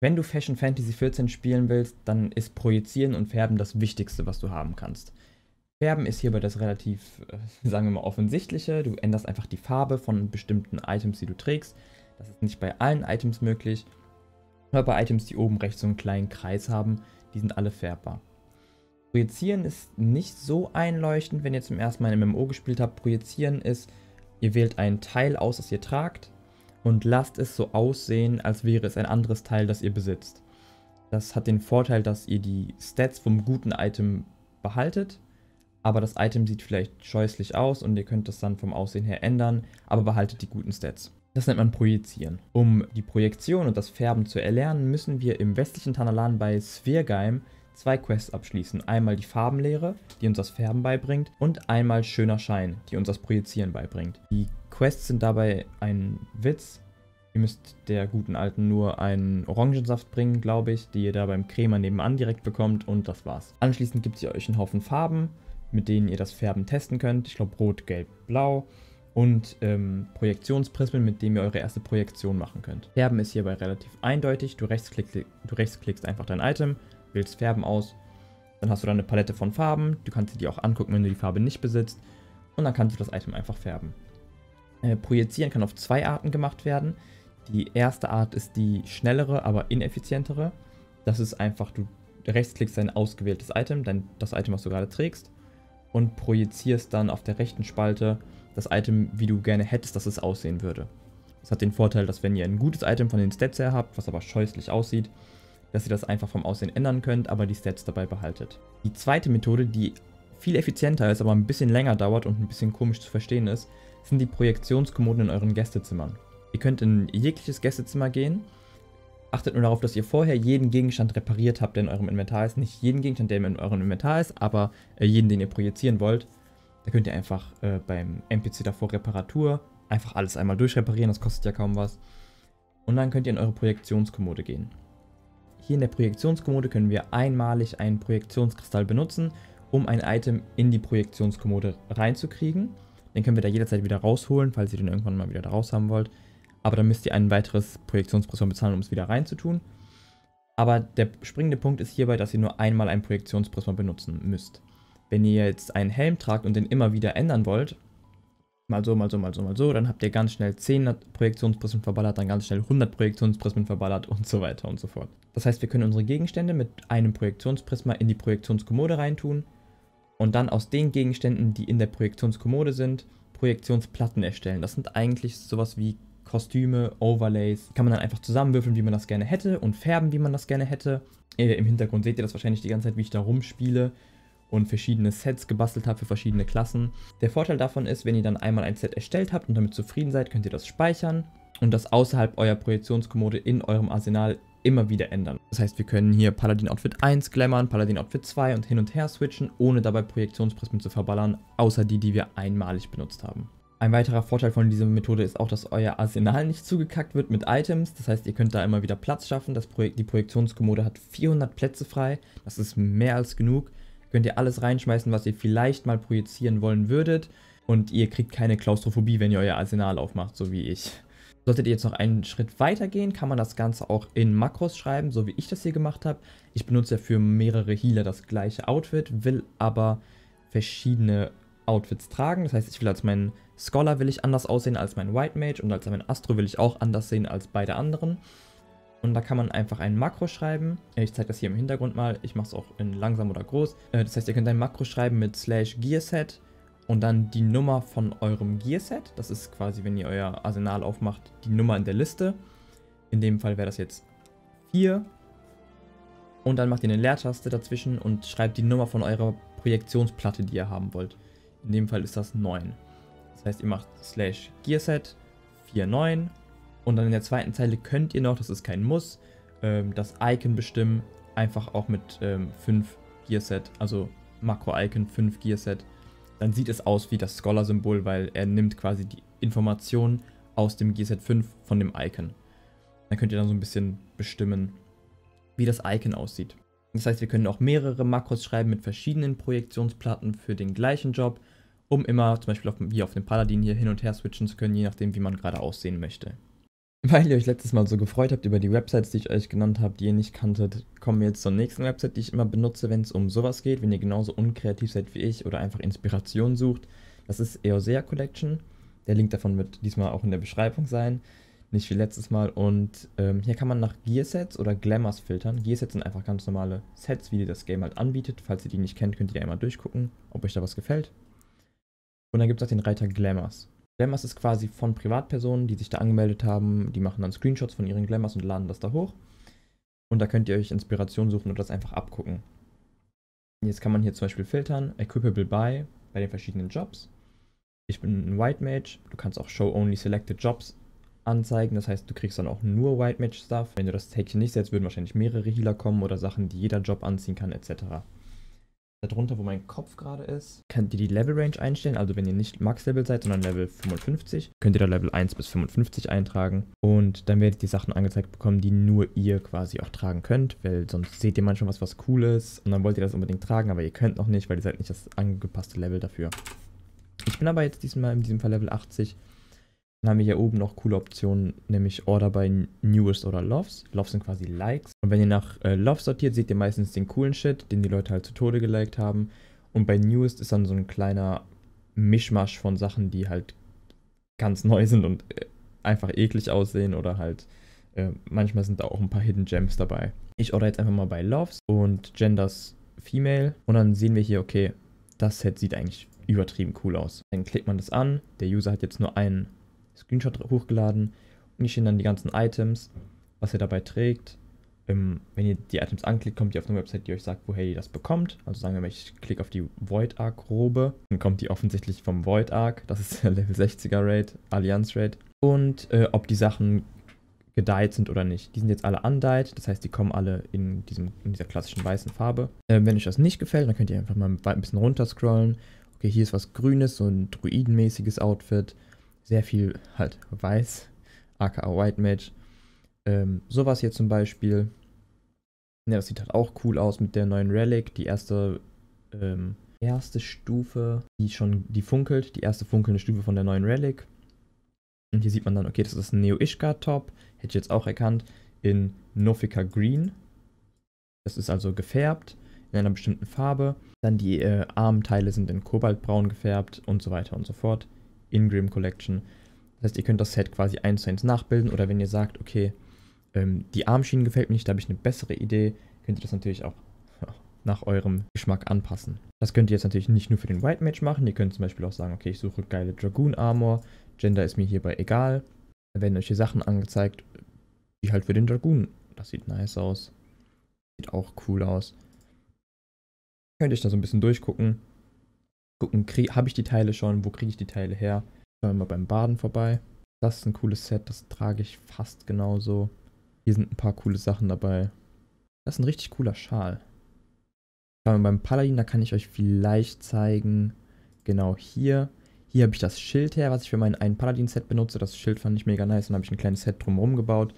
Wenn du Fashion Fantasy 14 spielen willst, dann ist Projizieren und Färben das Wichtigste, was du haben kannst. Färben ist hierbei das relativ, äh, sagen wir mal, offensichtliche. Du änderst einfach die Farbe von bestimmten Items, die du trägst. Das ist nicht bei allen Items möglich. Aber bei Items, die oben rechts so einen kleinen Kreis haben, die sind alle färbbar. Projizieren ist nicht so einleuchtend, wenn ihr zum ersten Mal ein MMO gespielt habt. Projizieren ist, Ihr wählt ein Teil aus, das ihr tragt und lasst es so aussehen, als wäre es ein anderes Teil, das ihr besitzt. Das hat den Vorteil, dass ihr die Stats vom guten Item behaltet, aber das Item sieht vielleicht scheußlich aus und ihr könnt das dann vom Aussehen her ändern, aber behaltet die guten Stats. Das nennt man Projizieren. Um die Projektion und das Färben zu erlernen, müssen wir im westlichen Tanalan bei Svirgeim zwei Quests abschließen. Einmal die Farbenlehre, die uns das Färben beibringt, und einmal Schöner Schein, die uns das Projizieren beibringt. Die Quests sind dabei ein Witz. Ihr müsst der guten Alten nur einen Orangensaft bringen, glaube ich, die ihr da beim Krämer nebenan direkt bekommt und das war's. Anschließend gibt ihr euch einen Haufen Farben, mit denen ihr das Färben testen könnt. Ich glaube rot, gelb, blau und ähm, Projektionsprismen, mit denen ihr eure erste Projektion machen könnt. Färben ist hierbei relativ eindeutig. Du rechtsklickst, du rechtsklickst einfach dein Item, wählst Färben aus. Dann hast du dann eine Palette von Farben. Du kannst dir die auch angucken, wenn du die Farbe nicht besitzt. Und dann kannst du das Item einfach färben. Äh, projizieren kann auf zwei Arten gemacht werden. Die erste Art ist die schnellere, aber ineffizientere. Das ist einfach, du rechtsklickst dein ausgewähltes Item, dein, das Item, was du gerade trägst, und projizierst dann auf der rechten Spalte das Item, wie du gerne hättest, dass es aussehen würde. Das hat den Vorteil, dass wenn ihr ein gutes Item von den Stats her habt, was aber scheußlich aussieht, dass ihr das einfach vom Aussehen ändern könnt, aber die Stats dabei behaltet. Die zweite Methode, die viel effizienter ist, aber ein bisschen länger dauert und ein bisschen komisch zu verstehen ist, sind die Projektionskommoden in euren Gästezimmern. Ihr könnt in jegliches Gästezimmer gehen. Achtet nur darauf, dass ihr vorher jeden Gegenstand repariert habt, der in eurem Inventar ist. Nicht jeden Gegenstand, der in eurem Inventar ist, aber äh, jeden, den ihr projizieren wollt. Da könnt ihr einfach äh, beim NPC davor Reparatur einfach alles einmal durchreparieren, das kostet ja kaum was. Und dann könnt ihr in eure Projektionskommode gehen. Hier in der Projektionskommode können wir einmalig einen Projektionskristall benutzen, um ein Item in die Projektionskommode reinzukriegen. Den können wir da jederzeit wieder rausholen, falls ihr den irgendwann mal wieder da raus haben wollt. Aber dann müsst ihr ein weiteres Projektionsprisma bezahlen, um es wieder reinzutun. Aber der springende Punkt ist hierbei, dass ihr nur einmal ein Projektionsprisma benutzen müsst. Wenn ihr jetzt einen Helm tragt und den immer wieder ändern wollt, mal so, mal so, mal so, mal so. Dann habt ihr ganz schnell 10 Projektionsprismen verballert, dann ganz schnell 100 Projektionsprismen verballert und so weiter und so fort. Das heißt, wir können unsere Gegenstände mit einem Projektionsprisma in die Projektionskommode reintun und dann aus den Gegenständen, die in der Projektionskommode sind, Projektionsplatten erstellen. Das sind eigentlich sowas wie Kostüme, Overlays. Kann man dann einfach zusammenwürfeln, wie man das gerne hätte und färben, wie man das gerne hätte. Äh, Im Hintergrund seht ihr das wahrscheinlich die ganze Zeit, wie ich da rumspiele und verschiedene Sets gebastelt habe für verschiedene Klassen. Der Vorteil davon ist, wenn ihr dann einmal ein Set erstellt habt und damit zufrieden seid, könnt ihr das speichern und das außerhalb eurer Projektionskommode in eurem Arsenal immer wieder ändern. Das heißt, wir können hier Paladin Outfit 1 glammern, Paladin Outfit 2 und hin und her switchen, ohne dabei Projektionsprismen zu verballern, außer die, die wir einmalig benutzt haben. Ein weiterer Vorteil von dieser Methode ist auch, dass euer Arsenal nicht zugekackt wird mit Items. Das heißt, ihr könnt da immer wieder Platz schaffen. Das Projek die Projektionskommode hat 400 Plätze frei. Das ist mehr als genug könnt ihr alles reinschmeißen, was ihr vielleicht mal projizieren wollen würdet. Und ihr kriegt keine Klaustrophobie, wenn ihr euer Arsenal aufmacht, so wie ich. Solltet ihr jetzt noch einen Schritt weiter gehen, kann man das Ganze auch in Makros schreiben, so wie ich das hier gemacht habe. Ich benutze ja für mehrere Healer das gleiche Outfit, will aber verschiedene Outfits tragen. Das heißt, ich will als mein Scholar will ich anders aussehen als mein White Mage und als mein Astro will ich auch anders sehen als beide anderen. Und da kann man einfach ein Makro schreiben. Äh, ich zeige das hier im Hintergrund mal. Ich mache es auch in langsam oder groß. Äh, das heißt, ihr könnt ein Makro schreiben mit slash gearset und dann die Nummer von eurem Gearset. Das ist quasi, wenn ihr euer Arsenal aufmacht, die Nummer in der Liste. In dem Fall wäre das jetzt 4. Und dann macht ihr eine Leertaste dazwischen und schreibt die Nummer von eurer Projektionsplatte, die ihr haben wollt. In dem Fall ist das 9. Das heißt, ihr macht slash gearset 49 und dann in der zweiten Zeile könnt ihr noch, das ist kein Muss, ähm, das Icon bestimmen, einfach auch mit ähm, 5 Gearset, also Makro-Icon 5 Gearset. Dann sieht es aus wie das Scholar-Symbol, weil er nimmt quasi die Informationen aus dem Gearset 5 von dem Icon. Dann könnt ihr dann so ein bisschen bestimmen, wie das Icon aussieht. Das heißt, wir können auch mehrere Makros schreiben mit verschiedenen Projektionsplatten für den gleichen Job, um immer zum Beispiel auf, wie auf dem Paladin hier hin und her switchen zu können, je nachdem, wie man gerade aussehen möchte. Weil ihr euch letztes Mal so gefreut habt über die Websites, die ich euch genannt habe, die ihr nicht kanntet, kommen wir jetzt zur nächsten Website, die ich immer benutze, wenn es um sowas geht, wenn ihr genauso unkreativ seid wie ich oder einfach Inspiration sucht. Das ist Eosea Collection. Der Link davon wird diesmal auch in der Beschreibung sein. Nicht wie letztes Mal. Und ähm, hier kann man nach Gearsets oder Glamours filtern. Gearsets sind einfach ganz normale Sets, wie das Game halt anbietet. Falls ihr die nicht kennt, könnt ihr einmal durchgucken, ob euch da was gefällt. Und dann gibt es auch den Reiter Glamours. Glammers ist quasi von Privatpersonen, die sich da angemeldet haben. Die machen dann Screenshots von ihren Glammers und laden das da hoch. Und da könnt ihr euch Inspiration suchen und das einfach abgucken. Jetzt kann man hier zum Beispiel filtern, Equipable by bei den verschiedenen Jobs. Ich bin ein White Mage. Du kannst auch Show Only Selected Jobs anzeigen. Das heißt, du kriegst dann auch nur White Mage Stuff. Wenn du das Häkchen nicht setzt, würden wahrscheinlich mehrere Healer kommen oder Sachen, die jeder Job anziehen kann, etc darunter, wo mein Kopf gerade ist, könnt ihr die Level Range einstellen. Also wenn ihr nicht Max Level seid, sondern Level 55, könnt ihr da Level 1 bis 55 eintragen. Und dann werdet ihr die Sachen angezeigt bekommen, die nur ihr quasi auch tragen könnt, weil sonst seht ihr manchmal was, was cool ist. Und dann wollt ihr das unbedingt tragen, aber ihr könnt noch nicht, weil ihr seid nicht das angepasste Level dafür. Ich bin aber jetzt diesmal in diesem Fall Level 80 dann haben wir hier oben noch coole Optionen, nämlich Order by Newest oder Loves. Loves sind quasi Likes. Und wenn ihr nach äh, Love sortiert, seht ihr meistens den coolen Shit, den die Leute halt zu Tode geliked haben. Und bei Newest ist dann so ein kleiner Mischmasch von Sachen, die halt ganz neu sind und äh, einfach eklig aussehen oder halt äh, manchmal sind da auch ein paar Hidden Gems dabei. Ich order jetzt einfach mal bei Loves und Genders Female und dann sehen wir hier, okay, das Set sieht eigentlich übertrieben cool aus. Dann klickt man das an, der User hat jetzt nur einen Screenshot hochgeladen und hier stehen dann die ganzen Items, was ihr dabei trägt. Ähm, wenn ihr die Items anklickt, kommt ihr auf eine Website, die euch sagt, woher ihr das bekommt. Also sagen wir mal, ich klicke auf die Void Arc Robe, dann kommt die offensichtlich vom Void Arc, das ist der Level 60er Raid, Allianz Raid. Und äh, ob die Sachen gedeiht sind oder nicht. Die sind jetzt alle undeiht, das heißt, die kommen alle in, diesem, in dieser klassischen weißen Farbe. Äh, wenn euch das nicht gefällt, dann könnt ihr einfach mal ein bisschen runterscrollen. Okay, hier ist was Grünes, so ein druidenmäßiges Outfit sehr viel halt weiß, aka White Mage. Ähm, sowas hier zum Beispiel. Ja, das sieht halt auch cool aus mit der neuen Relic. Die erste, ähm, erste Stufe, die schon, die funkelt, die erste funkelnde Stufe von der neuen Relic. Und hier sieht man dann, okay, das ist ein Neo Ishka Top, hätte ich jetzt auch erkannt, in Nofika Green. Das ist also gefärbt in einer bestimmten Farbe. Dann die äh, Armteile sind in Kobaltbraun gefärbt und so weiter und so fort. Ingram Collection. Das heißt, ihr könnt das Set quasi eins zu eins nachbilden oder wenn ihr sagt, okay, ähm, die Armschienen gefällt mir nicht, da habe ich eine bessere Idee, könnt ihr das natürlich auch nach eurem Geschmack anpassen. Das könnt ihr jetzt natürlich nicht nur für den White Match machen, ihr könnt zum Beispiel auch sagen, okay, ich suche geile Dragoon Armor, Gender ist mir hierbei egal. Da werden euch hier Sachen angezeigt, die halt für den Dragoon, das sieht nice aus, sieht auch cool aus. Könnt ihr euch da so ein bisschen durchgucken, gucken, habe ich die Teile schon, wo kriege ich die Teile her. Schauen wir mal beim Baden vorbei. Das ist ein cooles Set, das trage ich fast genauso. Hier sind ein paar coole Sachen dabei. Das ist ein richtig cooler Schal. Schauen wir beim Paladin, da kann ich euch vielleicht zeigen. Genau hier. Hier habe ich das Schild her, was ich für mein ein Paladin-Set benutze. Das Schild fand ich mega nice und habe ich ein kleines Set drumherum gebaut.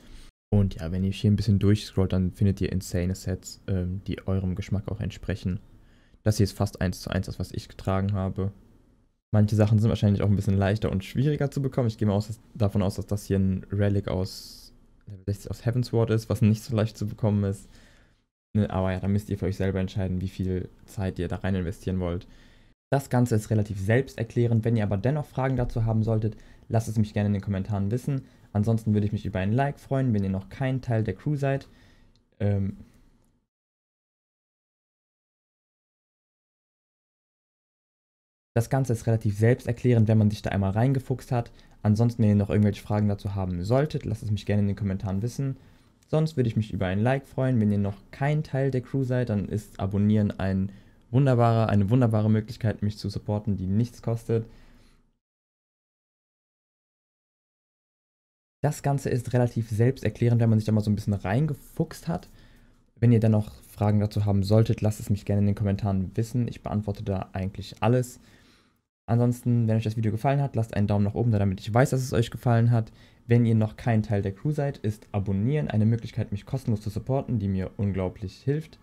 Und ja, wenn ihr hier ein bisschen durchscrollt, dann findet ihr insane Sets, ähm, die eurem Geschmack auch entsprechen. Das hier ist fast 1 zu 1 das, was ich getragen habe. Manche Sachen sind wahrscheinlich auch ein bisschen leichter und schwieriger zu bekommen. Ich gehe mal aus, dass, davon aus, dass das hier ein Relic aus Level 60 aus Heaven's ist, was nicht so leicht zu bekommen ist. Ne, aber ja, da müsst ihr für euch selber entscheiden, wie viel Zeit ihr da rein investieren wollt. Das Ganze ist relativ selbsterklärend. Wenn ihr aber dennoch Fragen dazu haben solltet, lasst es mich gerne in den Kommentaren wissen. Ansonsten würde ich mich über ein Like freuen, wenn ihr noch kein Teil der Crew seid. Ähm, Das Ganze ist relativ selbsterklärend, wenn man sich da einmal reingefuchst hat. Ansonsten, wenn ihr noch irgendwelche Fragen dazu haben solltet, lasst es mich gerne in den Kommentaren wissen. Sonst würde ich mich über ein Like freuen. Wenn ihr noch kein Teil der Crew seid, dann ist Abonnieren ein wunderbarer, eine wunderbare Möglichkeit, mich zu supporten, die nichts kostet. Das Ganze ist relativ selbsterklärend, wenn man sich da mal so ein bisschen reingefuchst hat. Wenn ihr dann noch Fragen dazu haben solltet, lasst es mich gerne in den Kommentaren wissen. Ich beantworte da eigentlich alles. Ansonsten, wenn euch das Video gefallen hat, lasst einen Daumen nach oben da, damit ich weiß, dass es euch gefallen hat. Wenn ihr noch kein Teil der Crew seid, ist Abonnieren eine Möglichkeit, mich kostenlos zu supporten, die mir unglaublich hilft.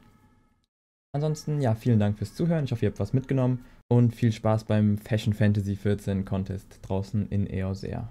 Ansonsten, ja, vielen Dank fürs Zuhören. Ich hoffe, ihr habt was mitgenommen und viel Spaß beim Fashion Fantasy 14 Contest draußen in Eosea.